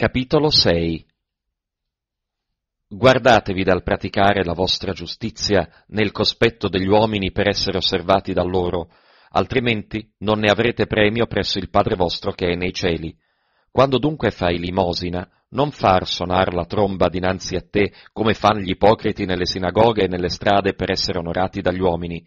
Capitolo 6 Guardatevi dal praticare la vostra giustizia nel cospetto degli uomini per essere osservati da loro, altrimenti non ne avrete premio presso il Padre vostro che è nei cieli. Quando dunque fai limosina, non far sonar la tromba dinanzi a te come fanno gli ipocriti nelle sinagoghe e nelle strade per essere onorati dagli uomini.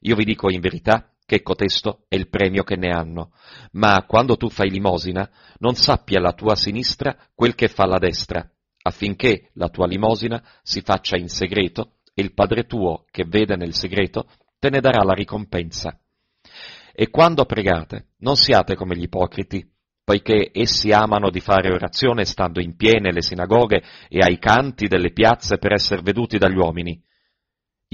Io vi dico in verità, che cotesto è il premio che ne hanno. Ma quando tu fai limosina, non sappia la tua sinistra quel che fa la destra, affinché la tua limosina si faccia in segreto e il Padre tuo, che vede nel segreto, te ne darà la ricompensa. E quando pregate, non siate come gli ipocriti, poiché essi amano di fare orazione stando in piene le sinagoghe e ai canti delle piazze per essere veduti dagli uomini.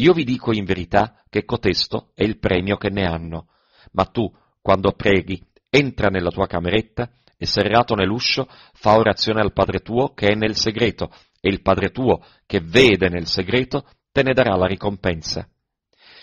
Io vi dico in verità che cotesto è il premio che ne hanno, ma tu, quando preghi, entra nella tua cameretta e serrato nell'uscio fa orazione al Padre tuo che è nel segreto, e il Padre tuo che vede nel segreto te ne darà la ricompensa.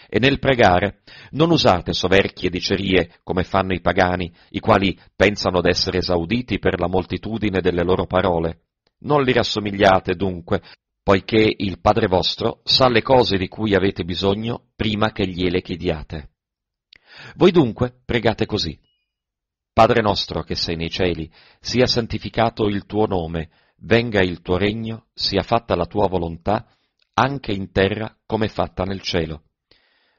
E nel pregare non usate soverchie dicerie come fanno i pagani, i quali pensano d'essere esauditi per la moltitudine delle loro parole. Non li rassomigliate dunque, poiché il Padre vostro sa le cose di cui avete bisogno prima che gliele chiediate. Voi dunque pregate così. Padre nostro che sei nei cieli, sia santificato il tuo nome, venga il tuo regno, sia fatta la tua volontà, anche in terra come fatta nel cielo.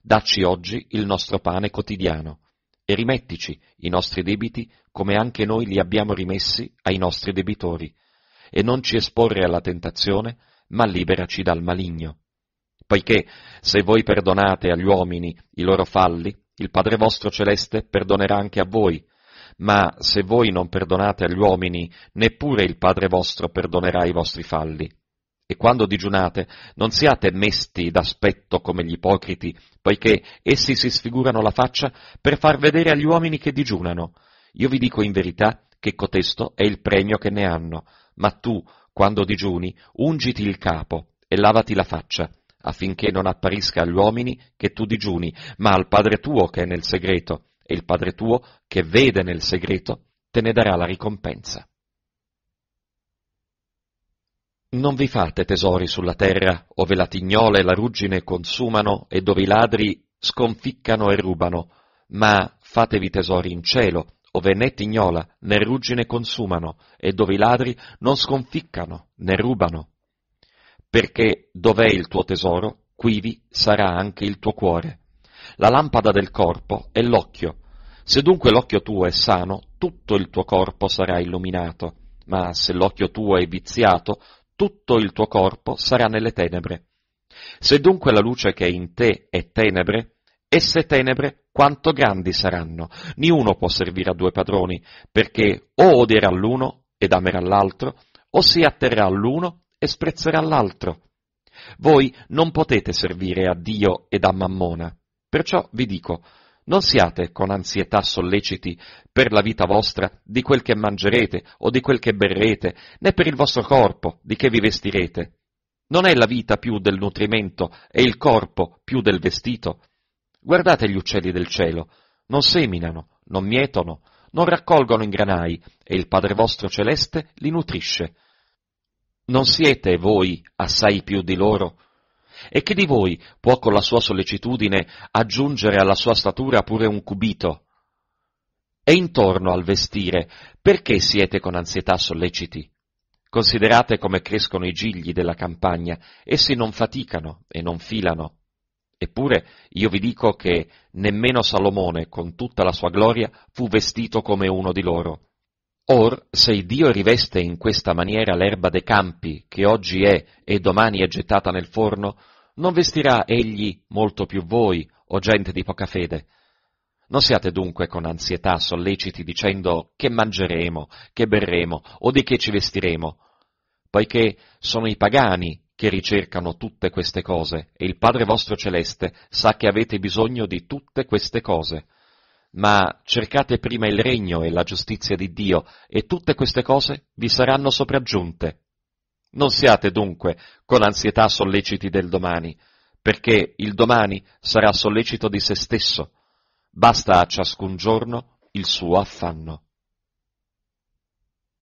Dacci oggi il nostro pane quotidiano e rimettici i nostri debiti come anche noi li abbiamo rimessi ai nostri debitori, e non ci esporre alla tentazione, ma liberaci dal maligno. Poiché se voi perdonate agli uomini i loro falli, il Padre vostro celeste perdonerà anche a voi, ma se voi non perdonate agli uomini, neppure il Padre vostro perdonerà i vostri falli. E quando digiunate, non siate mesti d'aspetto come gli ipocriti, poiché essi si sfigurano la faccia per far vedere agli uomini che digiunano. Io vi dico in verità che cotesto è il premio che ne hanno, ma tu, quando digiuni, ungiti il capo e lavati la faccia, affinché non apparisca agli uomini che tu digiuni, ma al Padre tuo che è nel segreto, e il Padre tuo che vede nel segreto, te ne darà la ricompensa. Non vi fate tesori sulla terra, ove la tignola e la ruggine consumano e dove i ladri sconficcano e rubano, ma fatevi tesori in cielo, ove né tignola né ruggine consumano, e dove i ladri non sconficcano né rubano. Perché dov'è il tuo tesoro, quivi sarà anche il tuo cuore. La lampada del corpo è l'occhio. Se dunque l'occhio tuo è sano, tutto il tuo corpo sarà illuminato, ma se l'occhio tuo è viziato, tutto il tuo corpo sarà nelle tenebre. Se dunque la luce che è in te è tenebre, esse tenebre quanto grandi saranno. Niuno può servire a due padroni, perché o odierà l'uno ed amerà l'altro, o si atterrà all'uno e sprezzerà l'altro. Voi non potete servire a Dio ed a Mammona. Perciò vi dico, non siate con ansietà solleciti per la vita vostra di quel che mangerete o di quel che berrete, né per il vostro corpo di che vi vestirete. Non è la vita più del nutrimento e il corpo più del vestito? Guardate gli uccelli del cielo, non seminano, non mietono, non raccolgono in granai, e il Padre vostro celeste li nutrisce. Non siete voi assai più di loro? E chi di voi può con la sua sollecitudine aggiungere alla sua statura pure un cubito? E intorno al vestire, perché siete con ansietà solleciti? Considerate come crescono i gigli della campagna, essi non faticano e non filano. Eppure io vi dico che eh. nemmeno Salomone, con tutta la sua gloria, fu vestito come uno di loro. Or, se Dio riveste in questa maniera l'erba dei campi, che oggi è e domani è gettata nel forno, non vestirà egli molto più voi, o gente di poca fede. Non siate dunque con ansietà solleciti dicendo che mangeremo, che berremo o di che ci vestiremo, poiché sono i pagani che ricercano tutte queste cose, e il Padre vostro celeste sa che avete bisogno di tutte queste cose. Ma cercate prima il regno e la giustizia di Dio, e tutte queste cose vi saranno sopraggiunte. Non siate dunque con ansietà solleciti del domani, perché il domani sarà sollecito di se stesso. Basta a ciascun giorno il suo affanno.